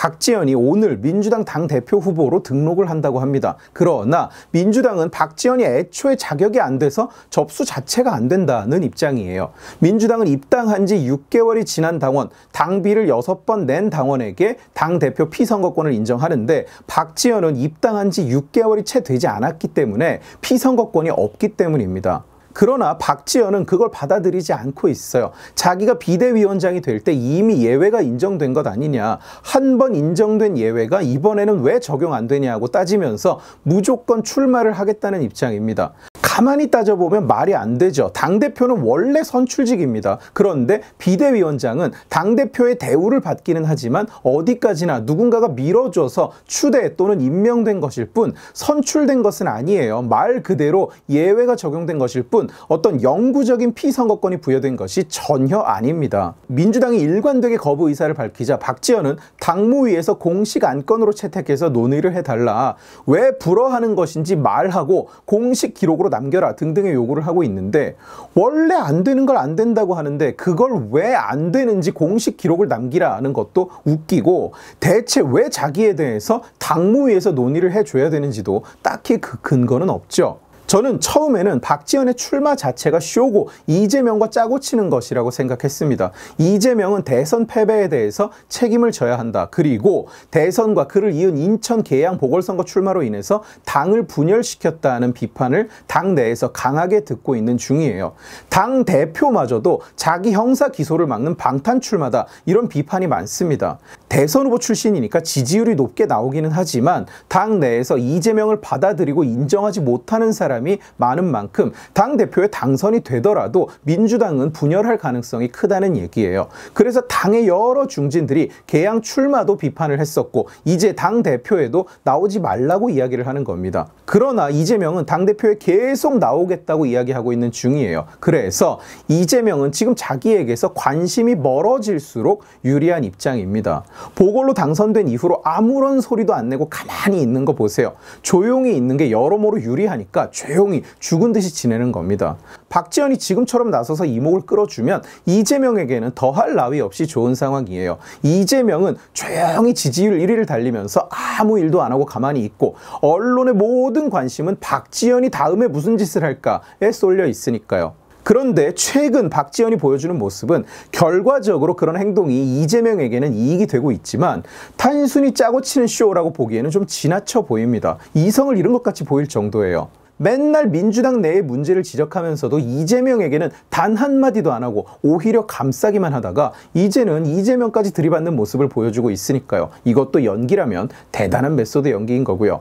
박지현이 오늘 민주당 당대표 후보로 등록을 한다고 합니다. 그러나 민주당은 박지현이 애초에 자격이 안 돼서 접수 자체가 안 된다는 입장이에요. 민주당은 입당한 지 6개월이 지난 당원, 당비를 6번 낸 당원에게 당대표 피선거권을 인정하는데 박지현은 입당한 지 6개월이 채 되지 않았기 때문에 피선거권이 없기 때문입니다. 그러나 박지원은 그걸 받아들이지 않고 있어요. 자기가 비대위원장이 될 때 이미 예외가 인정된 것 아니냐. 한 번 인정된 예외가 이번에는 왜 적용 안 되냐고 따지면서 무조건 출마를 하겠다는 입장입니다. 가만히 따져보면 말이 안 되죠. 당대표는 원래 선출직입니다. 그런데 비대위원장은 당대표의 대우를 받기는 하지만 어디까지나 누군가가 밀어줘서 추대 또는 임명된 것일 뿐 선출된 것은 아니에요. 말 그대로 예외가 적용된 것일 뿐 어떤 영구적인 피선거권이 부여된 것이 전혀 아닙니다. 민주당이 일관되게 거부 의사를 밝히자 박지원은 당무위에서 공식 안건으로 채택해서 논의를 해달라. 왜 불허하는 것인지 말하고 공식 기록으로 남 남겨라 등등의 요구를 하고 있는데 원래 안 되는 걸 안 된다고 하는데 그걸 왜 안 되는지 공식 기록을 남기라는 것도 웃기고 대체 왜 자기에 대해서 당무위에서 논의를 해줘야 되는지도 딱히 그 근거는 없죠. 저는 처음에는 박지원의 출마 자체가 쇼고 이재명과 짜고 치는 것이라고 생각했습니다. 이재명은 대선 패배에 대해서 책임을 져야 한다. 그리고 대선과 그를 이은 인천 계양 보궐선거 출마로 인해서 당을 분열시켰다는 비판을 당 내에서 강하게 듣고 있는 중이에요. 당 대표마저도 자기 형사 기소를 막는 방탄 출마다 이런 비판이 많습니다. 대선 후보 출신이니까 지지율이 높게 나오기는 하지만 당 내에서 이재명을 받아들이고 인정하지 못하는 사람이 사람이 많은 만큼 당 대표에 당선이 되더라도 민주당은 분열할 가능성이 크다는 얘기예요. 그래서 당의 여러 중진들이 개항 출마도 비판을 했었고 이제 당 대표에도 나오지 말라고 이야기를 하는 겁니다. 그러나 이재명은 당 대표에 계속 나오겠다고 이야기하고 있는 중이에요. 그래서 이재명은 지금 자기에게서 관심이 멀어질수록 유리한 입장입니다. 보궐로 당선된 이후로 아무런 소리도 안 내고 가만히 있는 거 보세요. 조용히 있는 게 여러모로 유리하니까 조용히 죽은 듯이 지내는 겁니다. 박지원이 지금처럼 나서서 이목을 끌어주면 이재명에게는 더할 나위 없이 좋은 상황이에요. 이재명은 조용히 지지율 1위를 달리면서 아무 일도 안 하고 가만히 있고 언론의 모든 관심은 박지원이 다음에 무슨 짓을 할까에 쏠려 있으니까요. 그런데 최근 박지원이 보여주는 모습은 결과적으로 그런 행동이 이재명에게는 이익이 되고 있지만 단순히 짜고 치는 쇼라고 보기에는 좀 지나쳐 보입니다. 이성을 잃은 것 같이 보일 정도예요. 맨날 민주당 내의 문제를 지적하면서도 이재명에게는 단 한마디도 안 하고 오히려 감싸기만 하다가 이제는 이재명까지 들이받는 모습을 보여주고 있으니까요. 이것도 연기라면 대단한 메소드 연기인 거고요.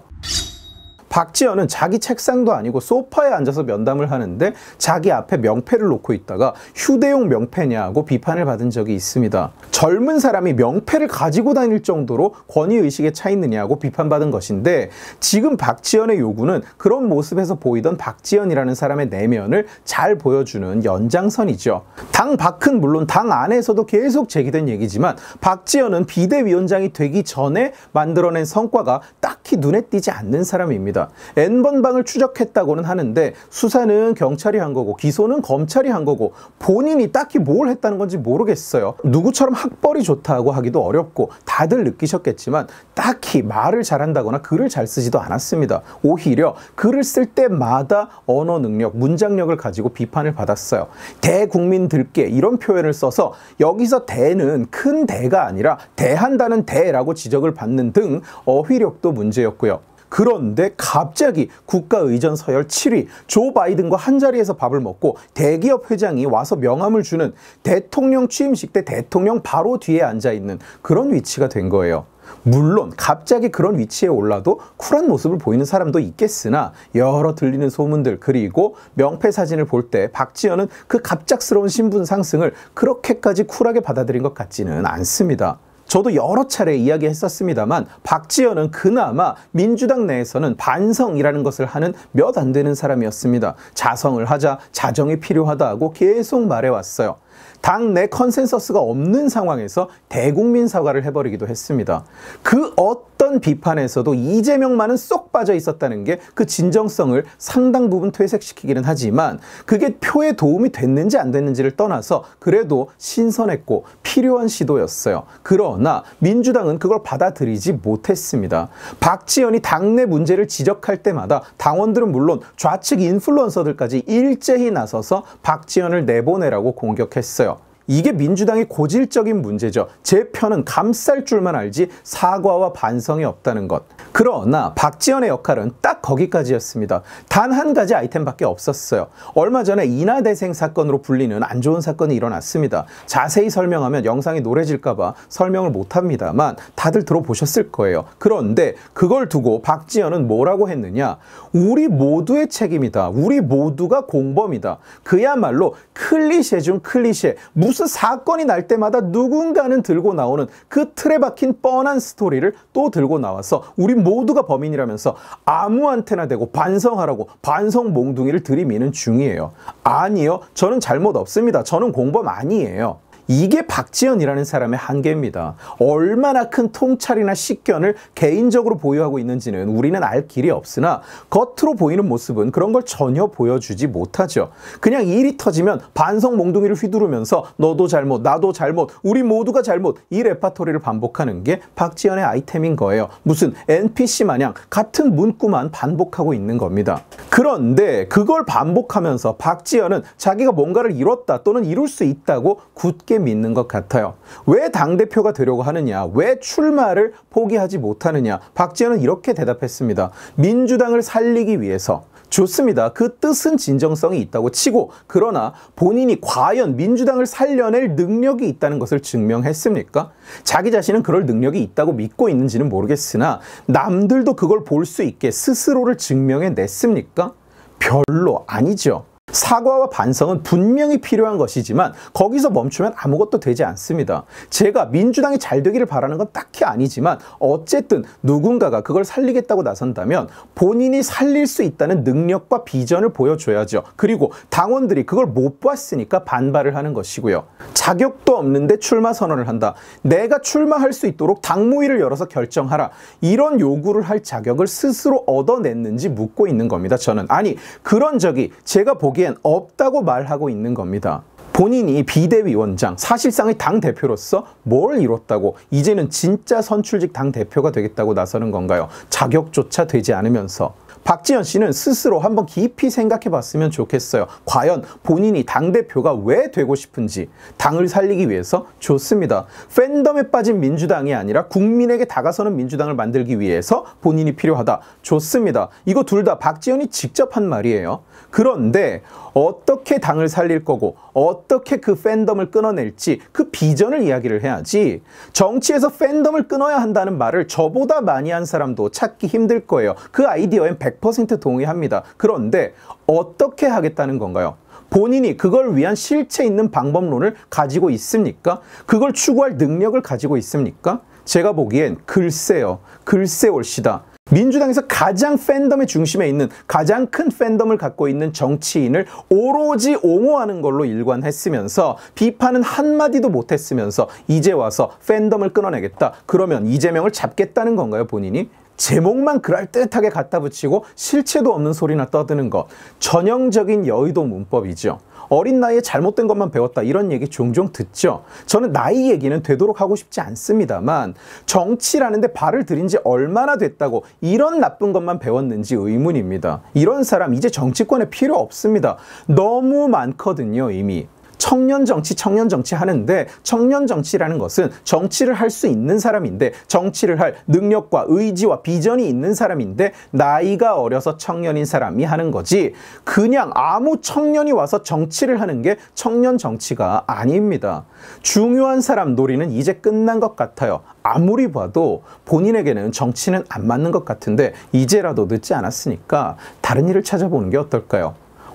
박지현은 자기 책상도 아니고 소파에 앉아서 면담을 하는데 자기 앞에 명패를 놓고 있다가 휴대용 명패냐고 비판을 받은 적이 있습니다. 젊은 사람이 명패를 가지고 다닐 정도로 권위의식에 차 있느냐고 비판받은 것인데 지금 박지현의 요구는 그런 모습에서 보이던 박지현이라는 사람의 내면을 잘 보여주는 연장선이죠. 당 밖은 물론 당 안에서도 계속 제기된 얘기지만 박지현은 비대위원장이 되기 전에 만들어낸 성과가 딱히 눈에 띄지 않는 사람입니다. 겁니다. N번 방을 추적했다고는 하는데 수사는 경찰이 한 거고 기소는 검찰이 한 거고 본인이 딱히 뭘 했다는 건지 모르겠어요. 누구처럼 학벌이 좋다고 하기도 어렵고 다들 느끼셨겠지만 딱히 말을 잘한다거나 글을 잘 쓰지도 않았습니다. 오히려 글을 쓸 때마다 언어 능력, 문장력을 가지고 비판을 받았어요. 대국민들께 이런 표현을 써서 여기서 대는 큰 대가 아니라 대한다는 대라고 지적을 받는 등 어휘력도 문제였고요. 그런데 갑자기 국가의전 서열 7위 조 바이든과 한자리에서 밥을 먹고 대기업 회장이 와서 명함을 주는 대통령 취임식 때 대통령 바로 뒤에 앉아있는 그런 위치가 된 거예요. 물론 갑자기 그런 위치에 올라도 쿨한 모습을 보이는 사람도 있겠으나 여러 들리는 소문들 그리고 명패 사진을 볼 때 박지현은 그 갑작스러운 신분 상승을 그렇게까지 쿨하게 받아들인 것 같지는 않습니다. 저도 여러 차례 이야기했었습니다만 박지현은 그나마 민주당 내에서는 반성이라는 것을 하는 몇 안 되는 사람이었습니다. 자성을 하자 자정이 필요하다고 계속 말해왔어요. 당내 컨센서스가 없는 상황에서 대국민 사과를 해버리기도 했습니다. 그 어떤 비판에서도 이재명만은 쏙 빠져 있었다는 게 그 진정성을 상당 부분 퇴색시키기는 하지만 그게 표에 도움이 됐는지 안 됐는지를 떠나서 그래도 신선했고 필요한 시도였어요. 그러나 민주당은 그걸 받아들이지 못했습니다. 박지연이 당내 문제를 지적할 때마다 당원들은 물론 좌측 인플루언서들까지 일제히 나서서 박지연을 내보내라고 공격했습니다. 있어요. 이게 민주당의 고질적인 문제죠. 제 편은 감쌀 줄만 알지 사과와 반성이 없다는 것. 그러나 박지연의 역할은 딱 거기까지였습니다. 단 한 가지 아이템밖에 없었어요. 얼마 전에 인하대생 사건으로 불리는 안 좋은 사건이 일어났습니다. 자세히 설명하면 영상이 노래질까봐 설명을 못합니다만 다들 들어보셨을 거예요. 그런데 그걸 두고 박지연은 뭐라고 했느냐? 우리 모두의 책임이다. 우리 모두가 공범이다. 그야말로 클리셰 중 클리셰. 무슨 사건이 날 때마다 누군가는 들고 나오는 그 틀에 박힌 뻔한 스토리를 또 들고 나와서 우리 모두가 범인이라면서 아무한테나 대고 반성하라고 반성 몽둥이를 들이미는 중이에요. 아니요. 저는 잘못 없습니다. 저는 공범 아니에요. 이게 박지연이라는 사람의 한계입니다. 얼마나 큰 통찰이나 식견을 개인적으로 보유하고 있는지는 우리는 알 길이 없으나 겉으로 보이는 모습은 그런 걸 전혀 보여주지 못하죠. 그냥 일이 터지면 반성 몽둥이를 휘두르면서 너도 잘못, 나도 잘못, 우리 모두가 잘못 이 레파토리를 반복하는 게 박지연의 아이템인 거예요. 무슨 NPC 마냥 같은 문구만 반복하고 있는 겁니다. 그런데 그걸 반복하면서 박지연은 자기가 뭔가를 이뤘다 또는 이룰 수 있다고 굳게 믿는 것 같아요. 왜 당대표가 되려고 하느냐? 왜 출마를 포기하지 못하느냐? 박지원은 이렇게 대답했습니다. 민주당을 살리기 위해서. 좋습니다. 그 뜻은 진정성이 있다고 치고 그러나 본인이 과연 민주당을 살려낼 능력이 있다는 것을 증명했습니까? 자기 자신은 그럴 능력이 있다고 믿고 있는지는 모르겠으나 남들도 그걸 볼 수 있게 스스로를 증명해 냈습니까? 별로 아니죠. 사과와 반성은 분명히 필요한 것이지만 거기서 멈추면 아무것도 되지 않습니다. 제가 민주당이 잘 되기를 바라는 건 딱히 아니지만 어쨌든 누군가가 그걸 살리겠다고 나선다면 본인이 살릴 수 있다는 능력과 비전을 보여줘야죠. 그리고 당원들이 그걸 못 봤으니까 반발을 하는 것이고요. 자격도 없는데 출마 선언을 한다. 내가 출마할 수 있도록 당무위를 열어서 결정하라. 이런 요구를 할 자격을 스스로 얻어냈는지 묻고 있는 겁니다. 저는 아니 그런 적이 제가 보기 거기엔 없다고 말하고 있는 겁니다. 본인이 비대위원장, 사실상의 당 대표로서 뭘 이뤘다고 이제는 진짜 선출직 당 대표가 되겠다고 나서는 건가요? 자격조차 되지 않으면서 박지현 씨는 스스로 한번 깊이 생각해 봤으면 좋겠어요. 과연 본인이 당대표가 왜 되고 싶은지 당을 살리기 위해서 좋습니다. 팬덤에 빠진 민주당이 아니라 국민에게 다가서는 민주당을 만들기 위해서 본인이 필요하다. 좋습니다. 이거 둘 다 박지현이 직접 한 말이에요. 그런데 어떻게 당을 살릴 거고 어떻게 그 팬덤을 끊어낼지 그 비전을 이야기를 해야지 정치에서 팬덤을 끊어야 한다는 말을 저보다 많이 한 사람도 찾기 힘들 거예요. 그 아이디어엔 100% 동의합니다. 그런데 어떻게 하겠다는 건가요? 본인이 그걸 위한 실체 있는 방법론을 가지고 있습니까? 그걸 추구할 능력을 가지고 있습니까? 제가 보기엔 글쎄요. 글쎄 올시다 민주당에서 가장 팬덤의 중심에 있는 가장 큰 팬덤을 갖고 있는 정치인을 오로지 옹호하는 걸로 일관했으면서 비판은 한마디도 못했으면서 이제 와서 팬덤을 끊어내겠다. 그러면 이재명을 잡겠다는 건가요, 본인이? 제목만 그럴듯하게 갖다 붙이고 실체도 없는 소리나 떠드는 것. 전형적인 여의도 문법이죠. 어린 나이에 잘못된 것만 배웠다 이런 얘기 종종 듣죠. 저는 나이 얘기는 되도록 하고 싶지 않습니다만 정치라는데 발을 들인 지 얼마나 됐다고 이런 나쁜 것만 배웠는지 의문입니다. 이런 사람 이제 정치권에 필요 없습니다. 너무 많거든요 이미. 청년 정치, 청년 정치 하는데 청년 정치라는 것은 정치를 할 수 있는 사람인데 정치를 할 능력과 의지와 비전이 있는 사람인데 나이가 어려서 청년인 사람이 하는 거지 그냥 아무 청년이 와서 정치를 하는 게 청년 정치가 아닙니다. 중요한 사람 놀이는 이제 끝난 것 같아요. 아무리 봐도 본인에게는 정치는 안 맞는 것 같은데 이제라도 늦지 않았으니까 다른 일을 찾아보는 게 어떨까요?